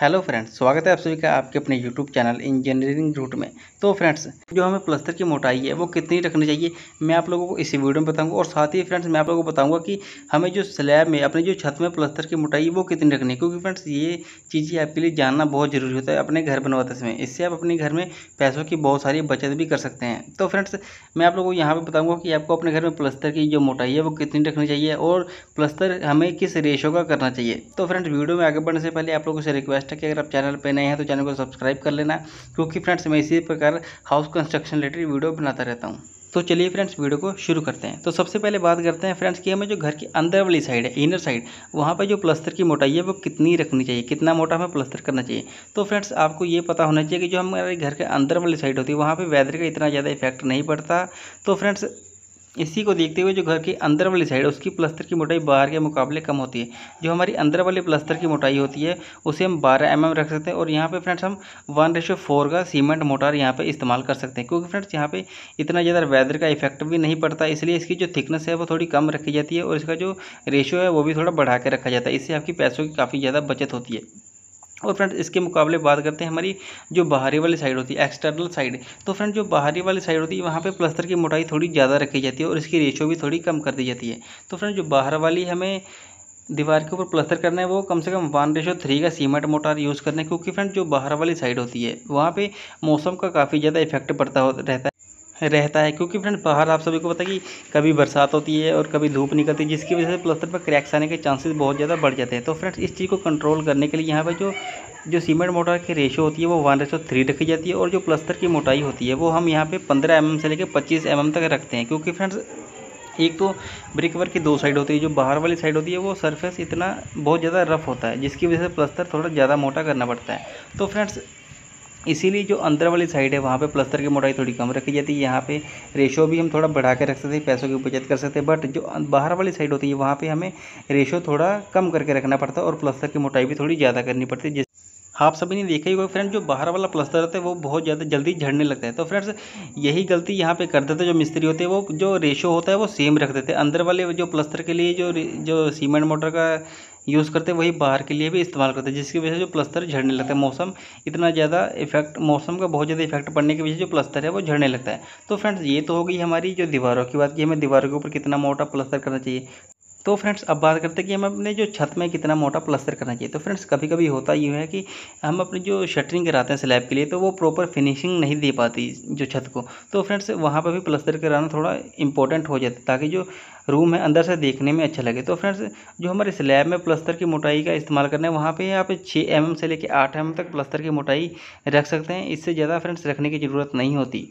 hello friends स्वागत है आप सभी का आपके अपने यूट्यूब चैनल इंजीनियरिंग रूट में तो फ्रेंड्स जो हमें प्लस्तर की मोटाई है वो कितनी रखनी चाहिए मैं आप लोगों को इसी वीडियो में बताऊंगा और साथ ही फ्रेंड्स मैं आप लोगों को बताऊंगा कि हमें जो स्लैब में अपने जो छत में प्लस्तर की मोटाई वो कितनी रखनी है क्योंकि फ्रेंड्स ये चीज़ें आपके लिए जानना बहुत ज़रूरी होता है अपने घर बनवाते समय इससे आप अपने घर में पैसों की बहुत सारी बचत भी कर सकते हैं तो फ्रेंड्स मैं आप लोगों को यहाँ पर बताऊँगा कि आपको अपने घर में प्लस्तर की जो मोटाई है वो कितनी रखनी चाहिए और प्लस्तर हमें किस रेशो का करना चाहिए तो फ्रेंड्स वीडियो में आगे बढ़ने से पहले आप लोगों से रिक्वेस्ट रिक्वेस्ट है कि अगर आप चैनल पर नए हैं तो चैनल को सब्सक्राइब कर लेना क्योंकि फ्रेंड्स मैं इसी प्रकार हाउस कंस्ट्रक्शन रिलेटेड वीडियो बनाता रहता हूँ तो चलिए फ्रेंड्स वीडियो को शुरू करते हैं तो सबसे पहले बात करते हैं फ्रेंड्स कि हमें जो घर के अंदर वाली साइड है इनर साइड वहाँ पर जो प्लस्तर की मोटाई है वो कितनी रखनी चाहिए कितना मोटा हमें प्लस्तर करना चाहिए तो फ्रेंड्स आपको ये पता होना चाहिए कि जो हमारे घर के अंदर वाली साइड होती है वहाँ पर वैदर का इतना ज़्यादा इफेक्ट नहीं पड़ता तो फ्रेंड्स इसी को देखते हुए जो घर के अंदर वाली साइड है उसकी प्लस्तर की मोटाई बाहर के मुकाबले कम होती है जो हमारी अंदर वाली प्लस्तर की मोटाई होती है उसे हम बारह एम mm रख सकते हैं और यहाँ पे फ्रेंड्स हम वन रेशो फोर का सीमेंट मोटार यहाँ पे इस्तेमाल कर सकते हैं क्योंकि फ्रेंड्स यहाँ पे इतना ज़्यादा वेदर का इफेक्ट भी नहीं पड़ता इसलिए इसकी जो थिकनेस है वो थोड़ी कम रखी जाती है और इसका जो रेशो है वो भी थोड़ा बढ़ा के रखा जाता है इससे आपकी पैसों की काफ़ी ज़्यादा बचत होती है और फ्रेंड इसके मुकाबले बात करते हैं हमारी जो बाहरी वाली साइड होती है एक्सटर्नल साइड तो फ्रेंड जो बाहरी वाली साइड होती है वहाँ पे प्लस्तर की मोटाई थोड़ी ज़्यादा रखी जाती है और इसकी रेशो भी थोड़ी कम कर दी जाती है तो फ्रेंड जो बाहर वाली हमें दीवार के ऊपर प्लस्तर करना है वो कम से कम वन रेशो थ्री का सीमेंट मोटार यूज़ करना है क्योंकि फ्रेंड जो बाहर वाली साइड होती है वहाँ पर मौसम का काफ़ी ज़्यादा इफेक्ट पड़ता रहता है रहता है क्योंकि फ्रेंड बाहर आप सभी को पता है कि कभी बरसात होती है और कभी धूप निकलती है जिसकी वजह से प्लस्तर पर क्रैक्स आने के चांसेस बहुत ज़्यादा बढ़ जाते हैं तो फ्रेंड्स इस चीज़ को कंट्रोल करने के लिए यहाँ पर जो जो सीमेंट मोटर की रेशो होती है वो वन रेशो थ्री रखी जाती है और जो प्लस्तर की मोटाई होती है वो हम यहाँ पर पंद्रह एम mm से लेकर पच्चीस एम mm तक रखते हैं क्योंकि फ्रेंड्स एक तो ब्रिक वर्क की दो साइड होती है जो बाहर वाली साइड होती है वो सरफेस इतना बहुत ज़्यादा रफ होता है जिसकी वजह से प्लस्तर थोड़ा ज़्यादा मोटा करना पड़ता है तो फ्रेंड्स इसीलिए जो अंदर वाली साइड है वहाँ पे प्लस्तर की मोटाई थोड़ी कम रखी जाती है यहाँ पे रेशो भी हम थोड़ा बढ़ा के रख सकते हैं पैसों की बचत कर सकते हैं बट जो अं, बाहर वाली साइड होती है वहाँ पे हमें रेशो थोड़ा कम करके रखना पड़ता है और प्लस्तर की मोटाई भी थोड़ी ज़्यादा करनी पड़ती है आप सभी ने देखा ही होगा फ्रेंड जो बाहर वाला प्लस्तर होता है वो बहुत ज़्यादा जल्दी झड़ने लगता है तो फ्रेंड्स यही गलती यहाँ पे कर देते जो मिस्त्री होते हैं वो जो रेशो होता है वो सेम रख देते हैं अंदर वाले जो प्लस्तर के लिए जो जो सीमेंट मोटर का यूज़ करते हैं वही बाहर के लिए भी इस्तेमाल करते हैं जिसकी वजह से जो प्लस्तर झड़ने लगता है मौसम इतना ज़्यादा इफेक्ट मौसम का बहुत ज़्यादा इफेक्ट पड़ने की वजह से जो प्लस्तर है वो झड़ने लगता है तो फ्रेंड्स ये तो हो गई हमारी जो दीवारों की बात की हमें दीवारों के ऊपर कितना मोटा प्लस्तर करना चाहिए तो फ्रेंड्स अब बात करते हैं कि हम अपने जो छत में कितना मोटा प्लस्तर करना चाहिए तो फ्रेंड्स कभी कभी होता यूँ है कि हम अपने जो शटरिंग कराते हैं स्लैब के लिए तो वो प्रॉपर फिनिशिंग नहीं दे पाती जो छत को तो फ्रेंड्स वहाँ पर भी प्लस्तर कराना थोड़ा इंपॉर्टेंट हो जाता है ताकि जो रूम है अंदर से देखने में अच्छा लगे तो फ्रेंड्स जो हमारे स्लैब में प्लस्तर की मोटाई का इस्तेमाल करना है वहाँ पे आप छः एम से लेकर आठ एम तक प्लस्तर की मोटाई रख सकते हैं इससे ज़्यादा फ्रेंड्स रखने की ज़रूरत नहीं होती